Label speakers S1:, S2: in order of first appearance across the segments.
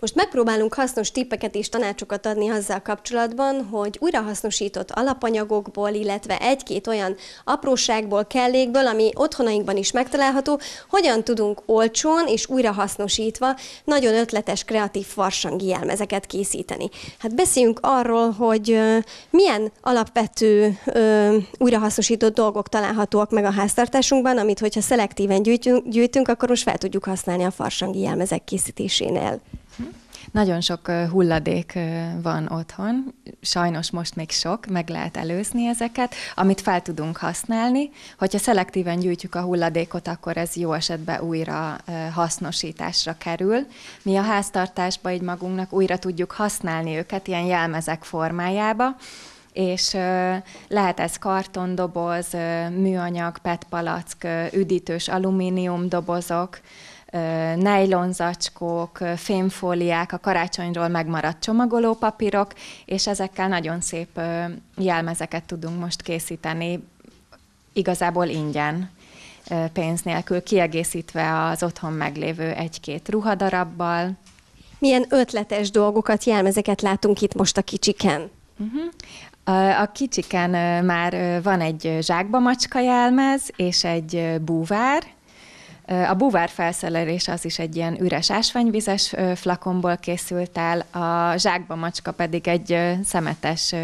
S1: Most megpróbálunk hasznos tippeket és tanácsokat adni azzal kapcsolatban, hogy újrahasznosított alapanyagokból, illetve egy-két olyan apróságból, kellékből, ami otthonainkban is megtalálható, hogyan tudunk olcsón és újrahasznosítva nagyon ötletes, kreatív farsangi jelmezeket készíteni. Hát beszéljünk arról, hogy milyen alapvető újrahasznosított dolgok találhatóak meg a háztartásunkban, amit hogyha szelektíven gyűjtünk, gyűjtünk akkor most fel tudjuk használni a farsangi jelmezek készítésénél.
S2: Nagyon sok hulladék van otthon, sajnos most még sok, meg lehet előzni ezeket, amit fel tudunk használni. Hogyha szelektíven gyűjtjük a hulladékot, akkor ez jó esetben újra hasznosításra kerül. Mi a háztartásba így magunknak újra tudjuk használni őket ilyen jelmezek formájába, és lehet ez kartondoboz, műanyag, petpalack, üdítős alumínium dobozok, nejlonzacskók, fémfóliák, a karácsonyról megmaradt csomagoló papírok és ezekkel nagyon szép jelmezeket tudunk most készíteni, igazából ingyen pénz nélkül, kiegészítve az otthon meglévő egy-két ruhadarabbal. Milyen ötletes dolgokat, jelmezeket látunk itt most a kicsiken? Uh-huh. A kicsiken már van egy zsákba macska jelmez és egy búvár, a buvár felszerelés az is egy ilyen üres ásványvizes flakonból készült el, a zsákba macska pedig egy szemetes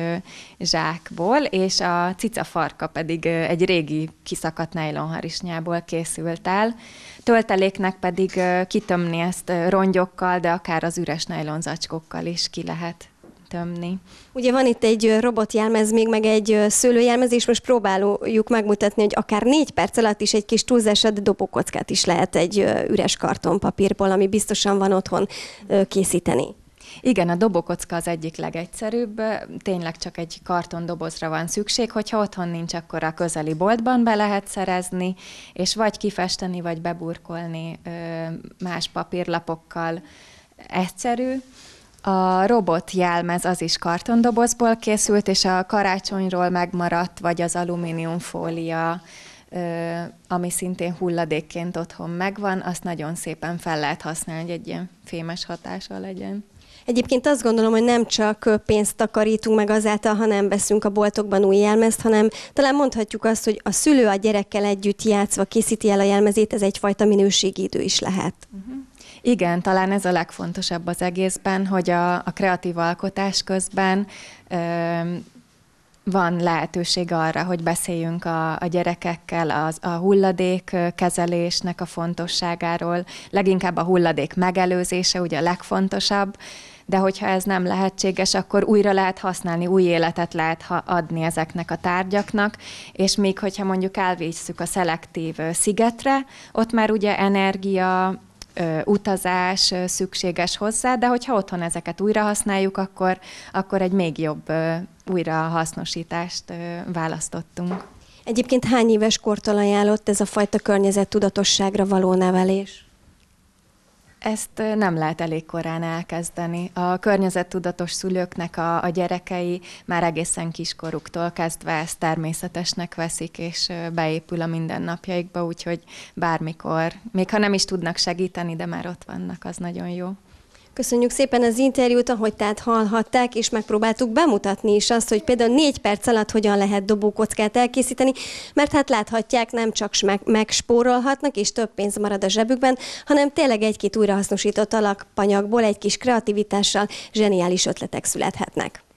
S2: zsákból, és a cica farka pedig egy régi kiszakadt nejlonharisnyából készült el. Tölteléknek pedig kitömni ezt rongyokkal, de akár az üres nejlonzacskókkal is ki lehet tömni. Ugye van itt egy robotjelmez, még meg
S1: egy szőlőjelmez, és most próbáljuk megmutatni, hogy akár négy perc alatt is egy kis túlzásad
S2: dobókockát is lehet egy üres kartonpapírból, ami biztosan van otthon készíteni. Igen, a dobokocka az egyik legegyszerűbb, tényleg csak egy karton dobozra van szükség, hogyha otthon nincs, akkor a közeli boltban be lehet szerezni, és vagy kifesteni, vagy beburkolni más papírlapokkal. Egyszerű. A robot jelmez az is kartondobozból készült, és a karácsonyról megmaradt, vagy az alumíniumfólia, ami szintén hulladékként otthon megvan, azt nagyon szépen fel lehet használni, hogy egy ilyen fémes hatása legyen.
S1: Egyébként azt gondolom, hogy nem csak pénzt takarítunk meg azáltal, ha nem veszünk a boltokban új jelmezt, hanem talán mondhatjuk azt, hogy a szülő a gyerekkel együtt játszva készíti el a jelmezét,
S2: ez egyfajta minőségi idő is lehet. Uh-huh. Igen, talán ez a legfontosabb az egészben, hogy a, a kreatív alkotás közben ö, van lehetőség arra, hogy beszéljünk a, a gyerekekkel az, a hulladék kezelésnek a fontosságáról, leginkább a hulladék megelőzése, ugye a legfontosabb, de hogyha ez nem lehetséges, akkor újra lehet használni, új életet lehet adni ezeknek a tárgyaknak, és még hogyha mondjuk elvisszük a szelektív szigetre, ott már ugye energia, utazás szükséges hozzá, de hogyha otthon ezeket újra használjuk, akkor, akkor egy még jobb újrahasznosítást választottunk.
S1: Egyébként hány éves kortól ajánlott ez a fajta környezet tudatosságra való nevelés?
S2: Ezt nem lehet elég korán elkezdeni. A környezettudatos szülőknek a, a gyerekei már egészen kiskoruktól kezdve ezt természetesnek veszik, és beépül a mindennapjaikba, úgyhogy bármikor, még ha nem is tudnak segíteni, de már ott vannak, az nagyon jó. Köszönjük szépen
S1: az interjút, ahogy tehát hallhatták, és megpróbáltuk bemutatni is azt, hogy például négy perc alatt hogyan lehet dobókockát elkészíteni, mert hát láthatják, nem csak meg, megspórolhatnak, és több pénz marad a zsebükben, hanem tényleg egy-két újrahasznosított alakpanyagból, egy kis kreativitással zseniális ötletek születhetnek.